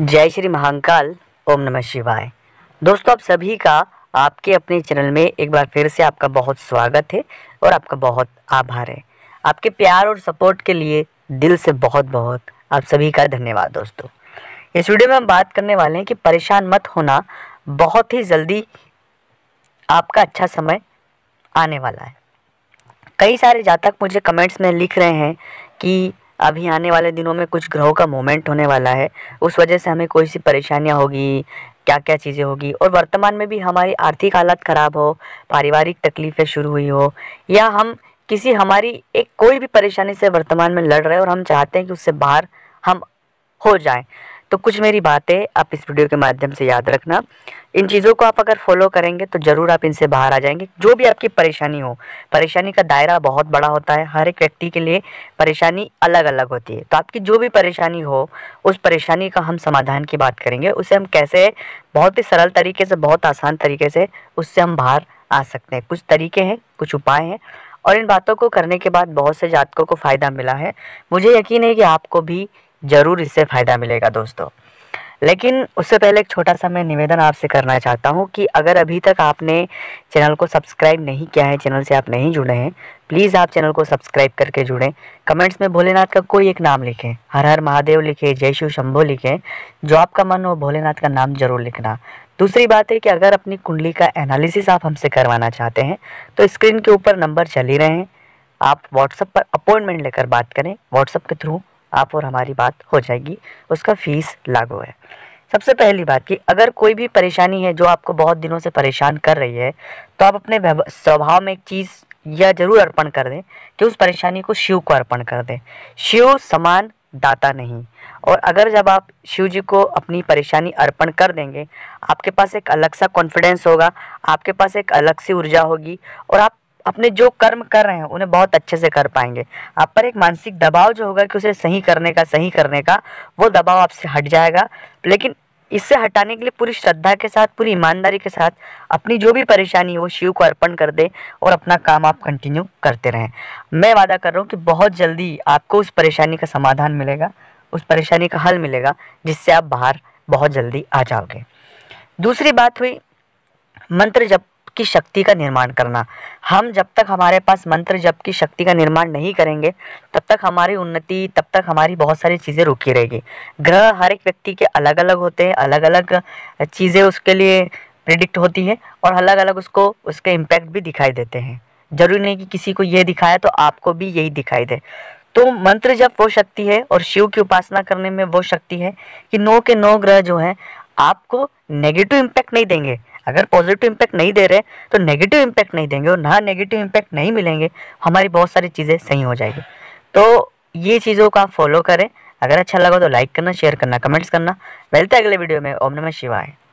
जय श्री महाकाल ओम नमः शिवाय दोस्तों आप सभी का आपके अपने चैनल में एक बार फिर से आपका बहुत स्वागत है और आपका बहुत आभार है आपके प्यार और सपोर्ट के लिए दिल से बहुत बहुत आप सभी का धन्यवाद दोस्तों इस वीडियो में हम बात करने वाले हैं कि परेशान मत होना बहुत ही जल्दी आपका अच्छा समय आने वाला है कई सारे जातक मुझे कमेंट्स में लिख रहे हैं कि अभी आने वाले दिनों में कुछ ग्रहों का मोमेंट होने वाला है उस वजह से हमें कोई सी परेशानियाँ होगी क्या क्या चीज़ें होगी और वर्तमान में भी हमारी आर्थिक हालत ख़राब हो पारिवारिक तकलीफ़ें शुरू हुई हो या हम किसी हमारी एक कोई भी परेशानी से वर्तमान में लड़ रहे हैं और हम चाहते हैं कि उससे बाहर हम हो जाएं तो कुछ मेरी बातें आप इस वीडियो के माध्यम से याद रखना इन चीज़ों को आप अगर फॉलो करेंगे तो ज़रूर आप इनसे बाहर आ जाएंगे जो भी आपकी परेशानी हो परेशानी का दायरा बहुत बड़ा होता है हर एक व्यक्ति के लिए परेशानी अलग अलग होती है तो आपकी जो भी परेशानी हो उस परेशानी का हम समाधान की बात करेंगे उसे हम कैसे बहुत ही सरल तरीके से बहुत आसान तरीके से उससे हम बाहर आ सकते हैं कुछ तरीके हैं कुछ उपाय हैं और इन बातों को करने के बाद बहुत से जातकों को फ़ायदा मिला है मुझे यकीन है कि आपको भी ज़रूर इससे फ़ायदा मिलेगा दोस्तों लेकिन उससे पहले एक छोटा सा मैं निवेदन आपसे करना चाहता हूँ कि अगर अभी तक आपने चैनल को सब्सक्राइब नहीं किया है चैनल से आप नहीं जुड़े हैं प्लीज़ आप चैनल को सब्सक्राइब करके जुड़ें कमेंट्स में भोलेनाथ का कोई एक नाम लिखें हर हर महादेव लिखें जय शिव शंभो लिखें जो आपका मन हो भोलेनाथ का नाम जरूर लिखना दूसरी बात है कि अगर अपनी कुंडली का एनालिसिस आप हमसे करवाना चाहते हैं तो स्क्रीन के ऊपर नंबर चल ही रहे हैं आप व्हाट्सएप पर अपॉइंटमेंट लेकर बात करें व्हाट्सएप के थ्रू आप और हमारी बात हो जाएगी उसका फ़ीस लागू है सबसे पहली बात कि अगर कोई भी परेशानी है जो आपको बहुत दिनों से परेशान कर रही है तो आप अपने स्वभाव में एक चीज़ यह जरूर अर्पण कर दें कि उस परेशानी को शिव को अर्पण कर दें शिव समान दाता नहीं और अगर जब आप शिव जी को अपनी परेशानी अर्पण कर देंगे आपके पास एक अलग सा कॉन्फिडेंस होगा आपके पास एक अलग सी ऊर्जा होगी और आप अपने जो कर्म कर रहे हैं उन्हें बहुत अच्छे से कर पाएंगे आप पर एक मानसिक दबाव जो होगा कि उसे सही करने का सही करने का वो दबाव आपसे हट जाएगा लेकिन इससे हटाने के लिए पूरी श्रद्धा के साथ पूरी ईमानदारी के साथ अपनी जो भी परेशानी है वो शिव को अर्पण कर दें और अपना काम आप कंटिन्यू करते रहें मैं वादा कर रहा हूँ कि बहुत जल्दी आपको उस परेशानी का समाधान मिलेगा उस परेशानी का हल मिलेगा जिससे आप बाहर बहुत जल्दी आ जाओगे दूसरी बात हुई मंत्र जब की शक्ति का निर्माण करना हम जब तक हमारे पास मंत्र जप की शक्ति का निर्माण नहीं करेंगे तब तक हमारी उन्नति तब तक हमारी बहुत सारी चीज़ें रुकी रहेगी ग्रह हर एक व्यक्ति के अलग अलग होते हैं अलग अलग चीज़ें उसके लिए प्रिडिक्ट होती है और अलग अलग उसको उसके इम्पैक्ट भी दिखाई देते हैं जरूरी नहीं कि किसी को यह दिखाया तो आपको भी यही दिखाई दे तो मंत्र जब वो शक्ति है और शिव की उपासना करने में वो शक्ति है कि नौ के नौ ग्रह जो हैं आपको नेगेटिव इम्पैक्ट नहीं देंगे अगर पॉजिटिव इम्पैक्ट नहीं दे रहे तो नेगेटिव इम्पैक्ट नहीं देंगे और ना नेगेटिव इम्पैक्ट नहीं मिलेंगे हमारी बहुत सारी चीज़ें सही हो जाएगी तो ये चीज़ों का फॉलो करें अगर अच्छा लगा तो लाइक करना शेयर करना कमेंट्स करना मिलते अगले वीडियो में ओम नमः शिवाय